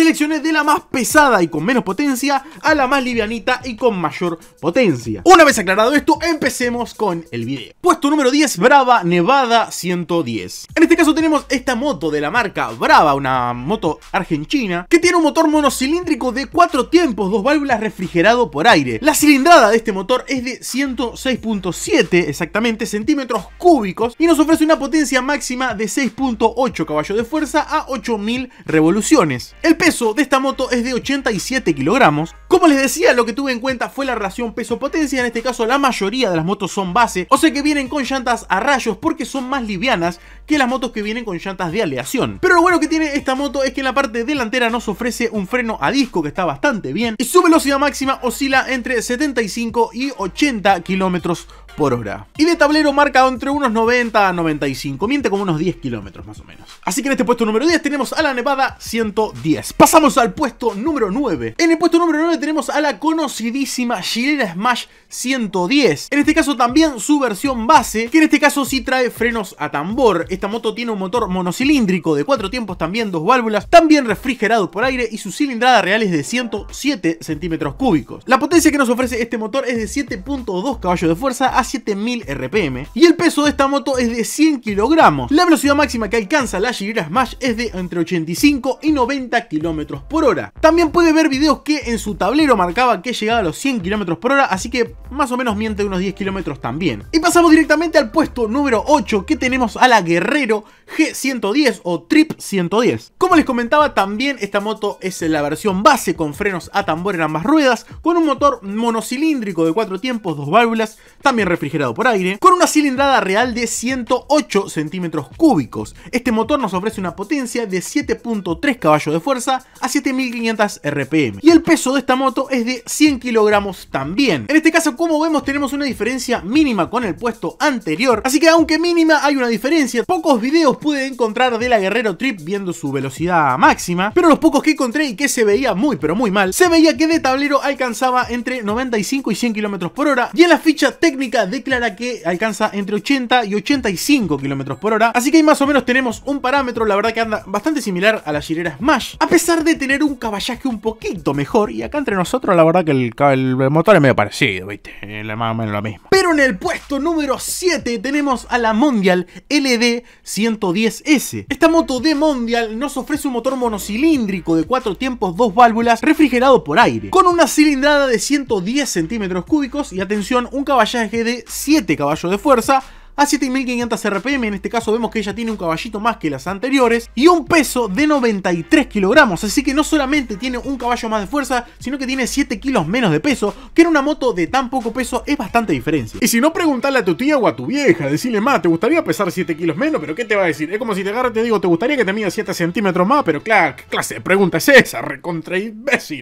seleccioné de la más pesada y con menos potencia a la más livianita y con mayor potencia. Una vez aclarado esto, empecemos con el video. Puesto número 10, Brava Nevada 110. En este caso tenemos esta moto de la marca Brava, una moto argentina, que tiene un motor monocilíndrico de 4 tiempos, dos válvulas refrigerado por aire. La cilindrada de este motor es de 106.7 exactamente centímetros cúbicos y nos ofrece una potencia máxima de 6.8 caballos de fuerza a 8000 revoluciones. El peso peso de esta moto es de 87 kilogramos. Como les decía, lo que tuve en cuenta fue la relación peso-potencia, en este caso la mayoría de las motos son base, o sea que vienen con llantas a rayos porque son más livianas que las motos que vienen con llantas de aleación. Pero lo bueno que tiene esta moto es que en la parte delantera nos ofrece un freno a disco que está bastante bien y su velocidad máxima oscila entre 75 y 80 kilómetros por hora. Y de tablero marca entre unos 90 a 95, miente como unos 10 kilómetros más o menos. Así que en este puesto número 10 tenemos a la Nevada 110. Pasamos al puesto número 9. En el puesto número 9 tenemos a la conocidísima Gilera Smash 110. En este caso también su versión base, que en este caso sí trae frenos a tambor. Esta moto tiene un motor monocilíndrico de 4 tiempos, también dos válvulas, también refrigerado por aire y su cilindrada real es de 107 centímetros cúbicos. La potencia que nos ofrece este motor es de 7.2 caballos de fuerza 7000 RPM y el peso de esta moto es de 100 kilogramos. La velocidad máxima que alcanza la Gira Smash es de entre 85 y 90 kilómetros por hora. También puede ver videos que en su tablero marcaba que llegaba a los 100 kilómetros por hora, así que más o menos miente unos 10 kilómetros también. Y pasamos directamente al puesto número 8 que tenemos a la Guerrero G110 o Trip 110. Como les comentaba también esta moto es la versión base con frenos a tambor en ambas ruedas, con un motor monocilíndrico de 4 tiempos, 2 válvulas, también refrigerado por aire, con una cilindrada real de 108 centímetros cúbicos. Este motor nos ofrece una potencia de 7.3 caballos de fuerza a 7500 RPM. Y el peso de esta moto es de 100 kilogramos también. En este caso, como vemos, tenemos una diferencia mínima con el puesto anterior. Así que aunque mínima, hay una diferencia. Pocos videos pude encontrar de la Guerrero Trip viendo su velocidad máxima, pero los pocos que encontré y que se veía muy pero muy mal, se veía que de tablero alcanzaba entre 95 y 100 kilómetros por hora y en la ficha técnica declara que alcanza entre 80 y 85 kilómetros por hora, así que ahí más o menos tenemos un parámetro, la verdad que anda bastante similar a la Girera Smash, a pesar de tener un caballaje un poquito mejor, y acá entre nosotros la verdad que el, motor es medio parecido, viste, más o menos lo mismo. Pero en el puesto número 7 tenemos a la Mondial LD 110S. Esta moto de Mondial nos ofrece un motor monocilíndrico de 4 tiempos, 2 válvulas, refrigerado por aire, con una cilindrada de 110 centímetros cúbicos y atención, un caballaje de 7 caballos de fuerza a 7500 RPM, en este caso vemos que ella tiene un caballito más que las anteriores y un peso de 93 kilogramos, así que no solamente tiene un caballo más de fuerza, sino que tiene 7 kilos menos de peso, que en una moto de tan poco peso es bastante diferencia. Y si no preguntarle a tu tía o a tu vieja, decirle, más ¿te gustaría pesar 7 kilos menos? ¿Pero qué te va a decir? Es como si te agarra y te digo, ¿te gustaría que te mida 7 centímetros más? Pero claro, ¿qué clase de pregunta es esa, recontra imbécil?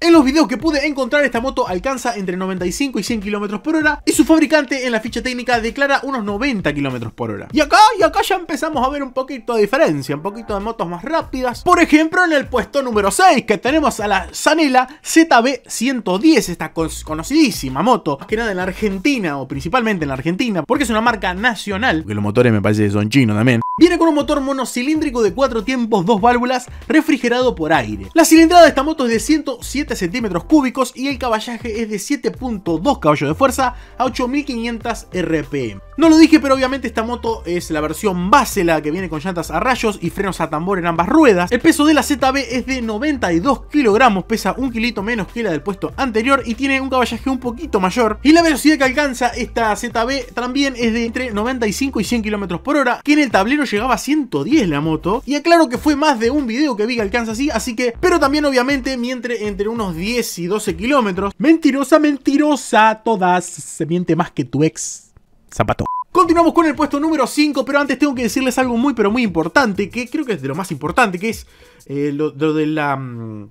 En los videos que pude encontrar esta moto alcanza entre 95 y 100 km por hora y su fabricante en la ficha técnica declara unos 90 km por hora. Y acá, y acá ya empezamos a ver un poquito de diferencia, un poquito de motos más rápidas. Por ejemplo en el puesto número 6 que tenemos a la Zanella ZB110, esta conocidísima moto, que nada en la Argentina o principalmente en la Argentina porque es una marca nacional, Que los motores me parece que son chinos también. Viene con un motor monocilíndrico de 4 tiempos, 2 válvulas, refrigerado por aire. La cilindrada de esta moto es de 107 centímetros cúbicos y el caballaje es de 7.2 caballos de fuerza a 8500 RPM. No lo dije, pero obviamente esta moto es la versión base, la que viene con llantas a rayos y frenos a tambor en ambas ruedas. El peso de la ZB es de 92 kilogramos, pesa un kilito menos que la del puesto anterior y tiene un caballaje un poquito mayor. Y la velocidad que alcanza esta ZB también es de entre 95 y 100 kilómetros por hora, que en el tablero llegaba a 110 la moto. Y aclaro que fue más de un video que vi que alcanza así, así que... Pero también obviamente mientras entre unos 10 y 12 kilómetros. Mentirosa, mentirosa, todas. Se miente más que tu ex zapato. Continuamos con el puesto número 5, pero antes tengo que decirles algo muy, pero muy importante, que creo que es de lo más importante, que es eh, lo, de la... Mm,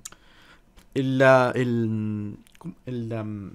la, el, el, um,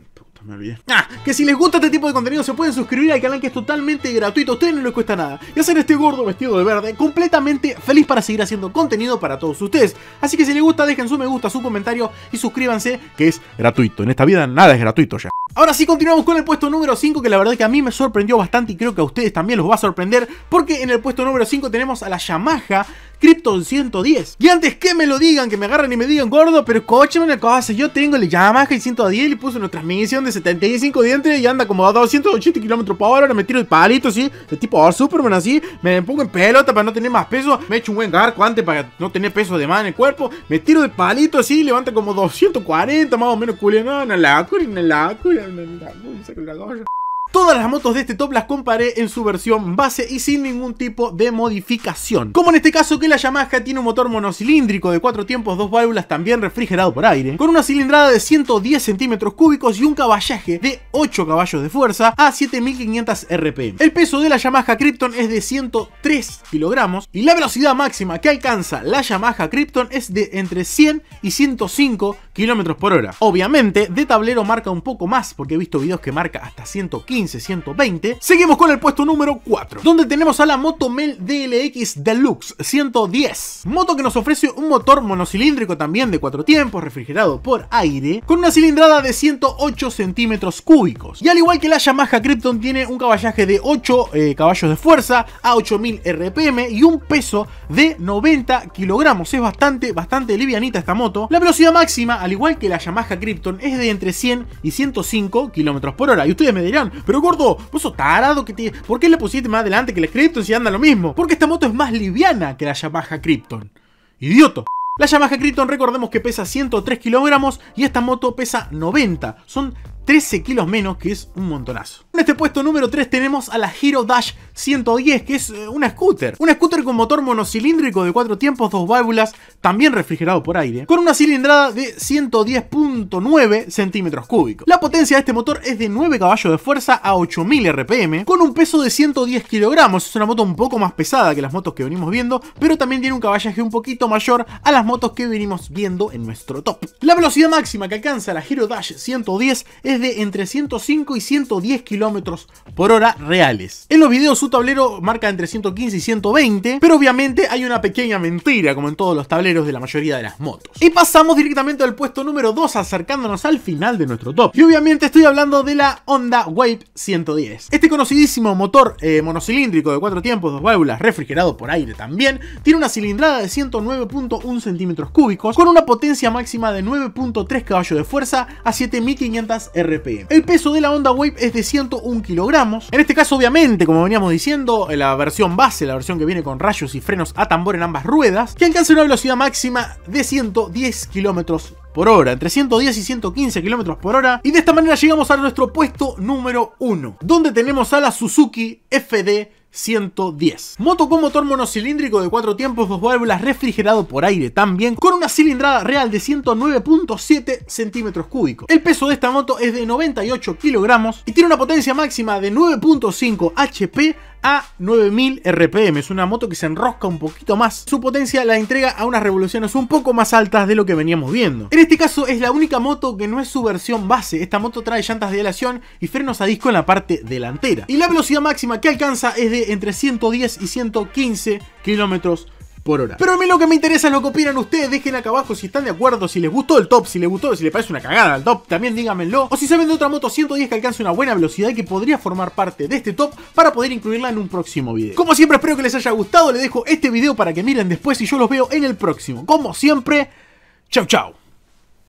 me olvidé. Ah, que si les gusta este tipo de contenido se pueden suscribir al canal que es totalmente gratuito, a ustedes no les cuesta nada. Y hacer este gordo vestido de verde completamente feliz para seguir haciendo contenido para todos ustedes. Así que si les gusta dejen su me gusta, su comentario y suscríbanse que es gratuito. En esta vida nada es gratuito ya. Ahora sí continuamos con el puesto número 5 que la verdad que a mí me sorprendió bastante y creo que a ustedes también los va a sorprender porque en el puesto número 5 tenemos a la Yamaha Crypto 110. Y antes que me lo digan, que me agarren y me digan, gordo, pero coche una cosa, yo tengo el Yamaha y 110 y puse una transmisión de 75 dientes y anda como a 280 km por hora, me tiro el palito así, de tipo oh, Superman así, me pongo en pelota para no tener más peso, me echo un buen garco antes para no tener peso de más en el cuerpo, me tiro de palito así, levanta como 240 más o menos, no, la cura, la cura, la cura, la Todas las motos de este top las comparé en su versión base y sin ningún tipo de modificación. Como en este caso que la Yamaha tiene un motor monocilíndrico de 4 tiempos, 2 válvulas también refrigerado por aire, con una cilindrada de 110 centímetros cúbicos y un caballaje de 8 caballos de fuerza a 7500 RPM. El peso de la Yamaha Krypton es de 103 kilogramos y la velocidad máxima que alcanza la Yamaha Krypton es de entre 100 y 105 kilómetros por hora. Obviamente de tablero marca un poco más porque he visto videos que marca hasta 115 120. Seguimos con el puesto número 4, donde tenemos a la Motomel DLX Deluxe 110. Moto que nos ofrece un motor monocilíndrico también de 4 tiempos, refrigerado por aire, con una cilindrada de 108 centímetros cúbicos. Y al igual que la Yamaha Krypton tiene un caballaje de 8 eh, caballos de fuerza a 8000 RPM y un peso de 90 kilogramos. Es bastante, bastante livianita esta moto. La velocidad máxima, al igual que la Yamaha Krypton, es de entre 100 y 105 kilómetros por hora. Y ustedes me dirán, pero gordo, vos sos tarado que tiene, ¿Por qué le pusiste más adelante que la Krypton si anda lo mismo? Porque esta moto es más liviana que la Yamaha Krypton. Idioto. La Yamaha Krypton recordemos que pesa 103 kilogramos y esta moto pesa 90. Son 13 kilos menos, que es un montonazo. En este puesto número 3 tenemos a la Hero Dash 110, que es eh, una scooter. Una scooter con motor monocilíndrico de cuatro tiempos, dos válvulas, también refrigerado por aire, con una cilindrada de 110.9 centímetros cúbicos. La potencia de este motor es de 9 caballos de fuerza a 8000 RPM, con un peso de 110 kilogramos. Es una moto un poco más pesada que las motos que venimos viendo, pero también tiene un caballaje un poquito mayor a las motos que venimos viendo en nuestro top. La velocidad máxima que alcanza la Hero Dash 110 es de entre 105 y 110 kilómetros por hora reales. En los videos su tablero marca entre 115 y 120, pero obviamente hay una pequeña mentira, como en todos los tableros de la mayoría de las motos. Y pasamos directamente al puesto número 2, acercándonos al final de nuestro top. Y obviamente estoy hablando de la Honda Wave 110. Este conocidísimo motor eh, monocilíndrico de cuatro tiempos, dos válvulas, refrigerado por aire también, tiene una cilindrada de 109.1 centímetros cúbicos, con una potencia máxima de 9.3 caballos de fuerza a 7500 RPM. El peso de la Honda Wave es de 101 kilogramos. En este caso, obviamente, como veníamos diciendo, eh, la versión base, la versión que viene con rayos y frenos a tambor en ambas ruedas, que alcanza una velocidad máxima de 110 km por hora, entre 110 y 115 km por hora, y de esta manera llegamos a nuestro puesto número 1, donde tenemos a la Suzuki FD 110. Moto con motor monocilíndrico de 4 tiempos, dos válvulas, refrigerado por aire también, con una cilindrada real de 109.7 centímetros cúbicos. El peso de esta moto es de 98 kilogramos y tiene una potencia máxima de 9.5 HP a 9000 RPM. Es una moto que se enrosca un poquito más. Su potencia la entrega a unas revoluciones un poco más altas de lo que veníamos viendo. En este caso es la única moto que no es su versión base. Esta moto trae llantas de aleación y frenos a disco en la parte delantera. Y la velocidad máxima que alcanza es de entre 110 y 115 kilómetros por hora. Pero a mí lo que me interesa es lo que opinan ustedes. Dejen acá abajo si están de acuerdo, si les gustó el top, si les gustó, si les parece una cagada el top, también díganmelo. O si saben de otra moto 110 que alcance una buena velocidad y que podría formar parte de este top para poder incluirla en un próximo video. Como siempre, espero que les haya gustado. Les dejo este video para que miren después y yo los veo en el próximo. Como siempre, chau chau.